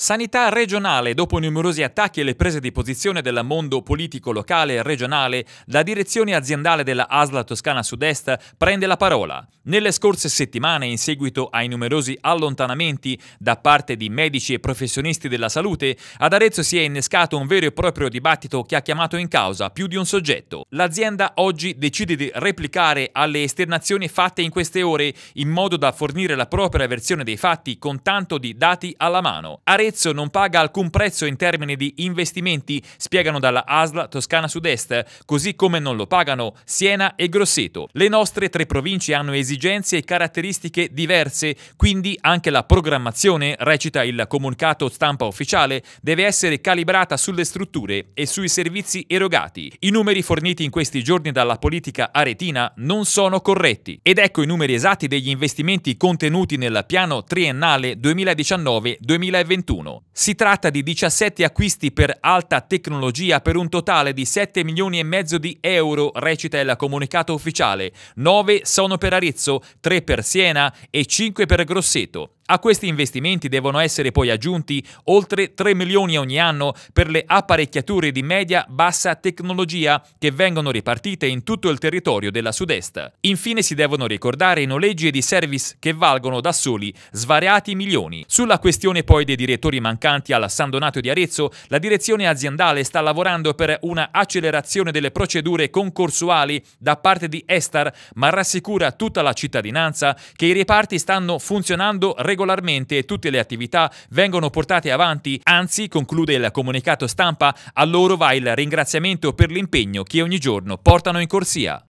Sanità regionale, dopo numerosi attacchi e le prese di posizione del mondo politico locale e regionale, la direzione aziendale della ASLA Toscana Sud-Est prende la parola. Nelle scorse settimane, in seguito ai numerosi allontanamenti da parte di medici e professionisti della salute, ad Arezzo si è innescato un vero e proprio dibattito che ha chiamato in causa più di un soggetto. L'azienda oggi decide di replicare alle esternazioni fatte in queste ore, in modo da fornire la propria versione dei fatti con tanto di dati alla mano. Arezzo Arezzo non paga alcun prezzo in termini di investimenti, spiegano dalla ASL Toscana Sud-Est, così come non lo pagano Siena e Grosseto. Le nostre tre province hanno esigenze e caratteristiche diverse, quindi anche la programmazione, recita il comunicato stampa ufficiale, deve essere calibrata sulle strutture e sui servizi erogati. I numeri forniti in questi giorni dalla politica aretina non sono corretti. Ed ecco i numeri esatti degli investimenti contenuti nel piano triennale 2019-2021. 2021. Si tratta di 17 acquisti per alta tecnologia per un totale di 7 milioni e mezzo di euro, recita il comunicato ufficiale. 9 sono per Arezzo, 3 per Siena e 5 per Grosseto. A questi investimenti devono essere poi aggiunti oltre 3 milioni ogni anno per le apparecchiature di media-bassa tecnologia che vengono ripartite in tutto il territorio della Sud-Est. Infine si devono ricordare i noleggi e i service che valgono da soli svariati milioni. Sulla questione poi dei direttori mancanti alla San Donato di Arezzo, la direzione aziendale sta lavorando per una accelerazione delle procedure concorsuali da parte di Estar, ma rassicura tutta la cittadinanza che i reparti stanno funzionando regolarmente regolarmente tutte le attività vengono portate avanti, anzi, conclude il comunicato stampa, a loro va il ringraziamento per l'impegno che ogni giorno portano in corsia.